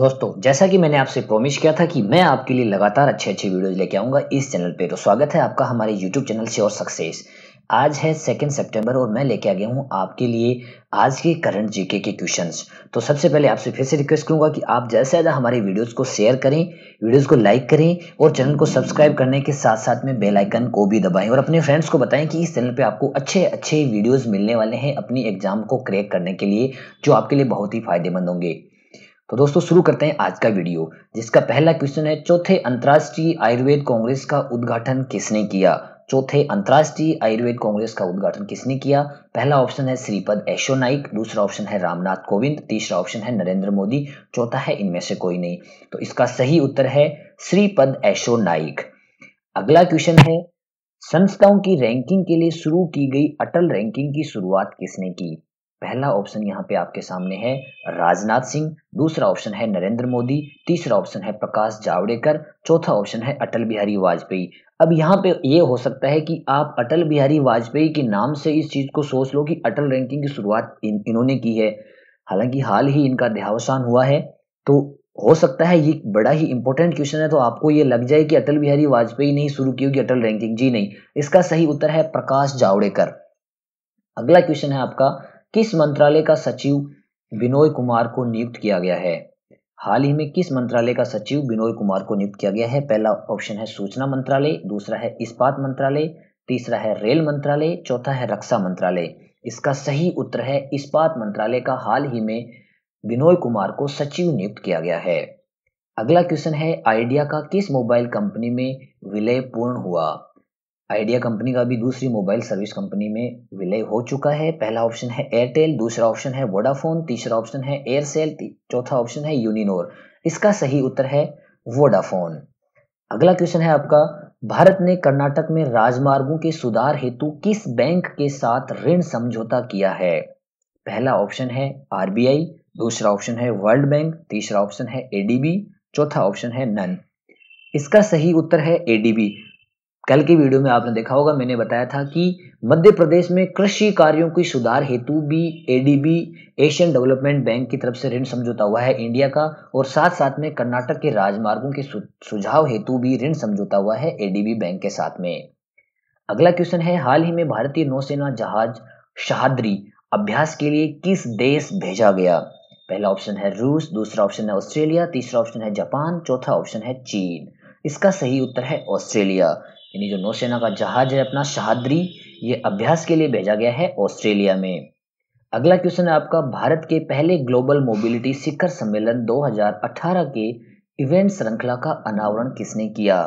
दोस्तों जैसा कि मैंने आपसे प्रॉमिस किया था कि मैं आपके लिए लगातार अच्छे अच्छे वीडियोज लेके आऊंगा इस चैनल पे तो स्वागत है आपका हमारे यूट्यूब चैनल से और सक्सेस आज है सेकेंड सितंबर और मैं लेके आ गया हूँ आपके लिए आज के करंट जीके के क्वेश्चंस तो सबसे पहले आपसे फिर से रिक्वेस्ट करूँगा कि आप ज़्यादा से ज़्यादा हमारे वीडियोस को शेयर करें वीडियोस को लाइक करें और चैनल को सब्सक्राइब करने के साथ साथ में बेल आइकन को भी दबाएं और अपने फ्रेंड्स को बताएं कि इस चैनल पर आपको अच्छे अच्छे वीडियोज़ मिलने वाले हैं अपनी एग्जाम को क्रैक करने के लिए जो आपके लिए बहुत ही फायदेमंद होंगे तो दोस्तों शुरू करते हैं आज का वीडियो जिसका पहला क्वेश्चन है चौथे अंतर्राष्ट्रीय आयुर्वेद कांग्रेस का उद्घाटन किसने किया चौथे अंतर्राष्ट्रीय आयुर्वेद कांग्रेस का उद्घाटन किसने किया पहला ऑप्शन है श्रीपद ऐशो नाइक दूसरा ऑप्शन है रामनाथ कोविंद तीसरा ऑप्शन है नरेंद्र मोदी चौथा है इनमें से कोई नहीं तो इसका सही उत्तर है श्रीपद ऐशो नाइक अगला क्वेश्चन है संस्थाओं की रैंकिंग के लिए शुरू की गई अटल रैंकिंग की शुरुआत किसने की पहला ऑप्शन यहाँ पे आपके सामने है राजनाथ सिंह दूसरा ऑप्शन है नरेंद्र मोदी तीसरा ऑप्शन है प्रकाश जावड़ेकर चौथा ऑप्शन है अटल बिहारी वाजपेयी अब यहाँ पे ये हो सकता है कि आप अटल बिहारी वाजपेयी के नाम से इस चीज़ को सोच लो कि अटल रैंकिंग की शुरुआत इन, इन्होंने की है हालांकि हाल ही इनका देहावसान हुआ है तो हो सकता है ये बड़ा ही इंपॉर्टेंट क्वेश्चन है तो आपको ये लग जाए कि अटल बिहारी वाजपेयी ने ही शुरू की होगी अटल रैंकिंग जी नहीं इसका सही उत्तर है प्रकाश जावड़ेकर अगला क्वेश्चन है आपका किस मंत्रालय का सचिव विनोय कुमार को नियुक्त किया गया है हाल ही में किस मंत्रालय का सचिव विनोय कुमार को नियुक्त किया गया है पहला ऑप्शन है सूचना मंत्रालय दूसरा है इस्पात मंत्रालय तीसरा है रेल मंत्रालय चौथा है रक्षा मंत्रालय इसका सही उत्तर है इस्पात मंत्रालय का हाल ही में विनोय कुमार को सचिव नियुक्त किया गया है अगला क्वेश्चन है आइडिया का किस मोबाइल कंपनी में विलय पूर्ण हुआ आइडिया कंपनी का भी दूसरी मोबाइल सर्विस कंपनी में विलय हो चुका है पहला ऑप्शन है एयरटेल दूसरा ऑप्शन है वोडाफोन तीसरा ऑप्शन है एयरसेल चौथा ऑप्शन है यूनिनोर इसका सही उत्तर है वोडाफोन अगला क्वेश्चन है आपका भारत ने कर्नाटक में राजमार्गों के सुधार हेतु किस बैंक के साथ ऋण समझौता किया है पहला ऑप्शन है आरबीआई दूसरा ऑप्शन है वर्ल्ड बैंक तीसरा ऑप्शन है एडीबी चौथा ऑप्शन है नन इसका सही उत्तर है एडीबी कल की वीडियो में आपने देखा होगा मैंने बताया था कि मध्य प्रदेश में कृषि कार्यों की सुधार हेतु भी एडीबी एशियन डेवलपमेंट बैंक की तरफ से ऋण समझौता हुआ है इंडिया का और साथ साथ में कर्नाटक के राजमार्गों के सुझाव हेतु भी ऋण समझौता हुआ है एडीबी बैंक के साथ में अगला क्वेश्चन है हाल ही में भारतीय नौसेना जहाज शहाद्री अभ्यास के लिए किस देश भेजा गया पहला ऑप्शन है रूस दूसरा ऑप्शन है ऑस्ट्रेलिया तीसरा ऑप्शन है जापान चौथा ऑप्शन है चीन इसका सही उत्तर है ऑस्ट्रेलिया यानी जो नौसेना का जहाज है अपना शहाद्री ये अभ्यास के लिए भेजा गया है ऑस्ट्रेलिया में अगला क्वेश्चन है आपका भारत के पहले ग्लोबल मोबिलिटी शिखर सम्मेलन 2018 के इवेंट श्रृंखला का अनावरण किसने किया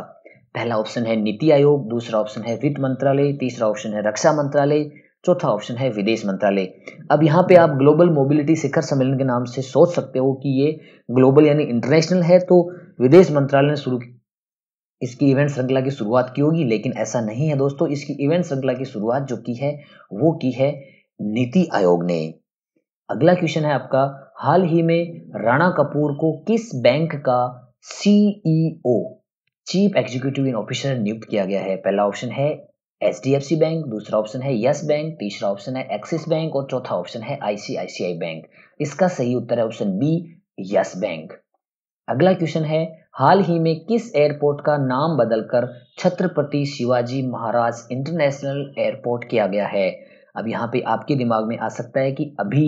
पहला ऑप्शन है नीति आयोग दूसरा ऑप्शन है वित्त मंत्रालय तीसरा ऑप्शन है रक्षा मंत्रालय चौथा ऑप्शन है विदेश मंत्रालय अब यहाँ पे आप ग्लोबल मोबिलिटी शिखर सम्मेलन के नाम से सोच सकते हो कि ये ग्लोबल यानी इंटरनेशनल है तो विदेश मंत्रालय ने शुरू इसकी इवेंट श्रृंखला की शुरुआत की होगी लेकिन ऐसा नहीं है दोस्तों इसकी इवेंट श्रृंखला की शुरुआत जो की है वो की है नीति आयोग ने अगला क्वेश्चन है आपका हाल ही में राणा कपूर को किस बैंक का CEO chief executive in officer नियुक्त किया गया है पहला ऑप्शन है H D F C Bank दूसरा ऑप्शन है यस बैंक तीसरा ऑप्शन है एक्सिस बैंक और चौथा ऑप्शन है आईसीआईसीआई बैंक इसका सही उत्तर है ऑप्शन बी यस बैंक अगला क्वेश्चन है हाल ही में किस एयरपोर्ट का नाम बदलकर छत्रपति शिवाजी महाराज इंटरनेशनल एयरपोर्ट किया गया है अब यहाँ पे आपके दिमाग में आ सकता है कि अभी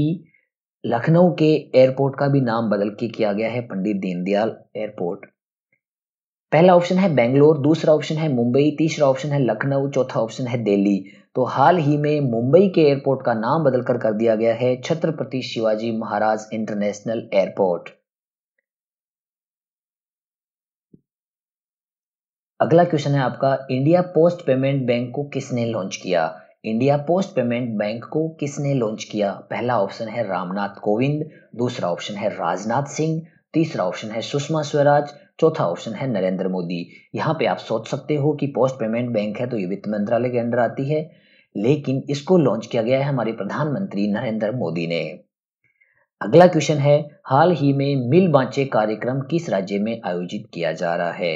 लखनऊ के एयरपोर्ट का भी नाम बदल के किया गया है पंडित दीनदयाल एयरपोर्ट पहला ऑप्शन है बेंगलोर दूसरा ऑप्शन है मुंबई तीसरा ऑप्शन है लखनऊ चौथा ऑप्शन है दिल्ली तो हाल ही में मुंबई के एयरपोर्ट का नाम बदलकर कर दिया गया है छत्रपति शिवाजी महाराज इंटरनेशनल एयरपोर्ट अगला क्वेश्चन है आपका इंडिया पोस्ट पेमेंट बैंक को किसने लॉन्च किया इंडिया पोस्ट पेमेंट बैंक को किसने लॉन्च किया पहला ऑप्शन है रामनाथ कोविंद दूसरा ऑप्शन है राजनाथ सिंह तीसरा ऑप्शन है सुषमा स्वराज चौथा ऑप्शन है नरेंद्र मोदी यहाँ पे आप सोच सकते हो कि पोस्ट पेमेंट बैंक है तो ये वित्त मंत्रालय के अंडर आती है लेकिन इसको लॉन्च किया गया है हमारे प्रधानमंत्री नरेंद्र मोदी ने अगला क्वेश्चन है हाल ही में मिल बांचे कार्यक्रम किस राज्य में आयोजित किया जा रहा है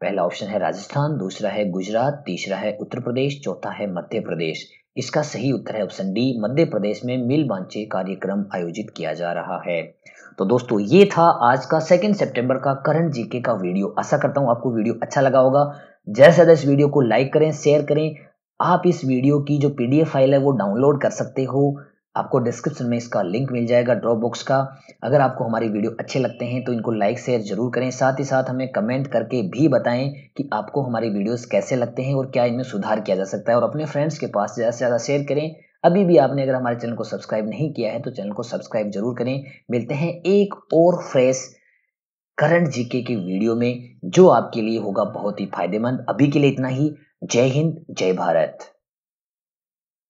पहला ऑप्शन है राजस्थान दूसरा है गुजरात तीसरा है उत्तर प्रदेश चौथा है मध्य प्रदेश इसका सही उत्तर है ऑप्शन डी मध्य प्रदेश में मिल बांचे कार्यक्रम आयोजित किया जा रहा है तो दोस्तों ये था आज का सेकेंड सेप्टेम्बर का करंट जीके का वीडियो आशा करता हूँ आपको वीडियो अच्छा लगा होगा जैसे से इस वीडियो को लाइक करें शेयर करें आप इस वीडियो की जो पीडीएफ फाइल है वो डाउनलोड कर सकते हो आपको डिस्क्रिप्शन में इसका लिंक मिल जाएगा ड्रॉप बॉक्स का अगर आपको हमारी वीडियो अच्छे लगते हैं तो इनको लाइक शेयर जरूर करें साथ ही साथ हमें कमेंट करके भी बताएं कि आपको हमारी वीडियोस कैसे लगते हैं और क्या इनमें सुधार किया जा सकता है और अपने फ्रेंड्स के पास ज़्यादा से ज़्यादा शेयर करें अभी भी आपने अगर हमारे चैनल को सब्सक्राइब नहीं किया है तो चैनल को सब्सक्राइब जरूर करें मिलते हैं एक और फ्रेश करंट जी की वीडियो में जो आपके लिए होगा बहुत ही फायदेमंद अभी के लिए इतना ही जय हिंद जय भारत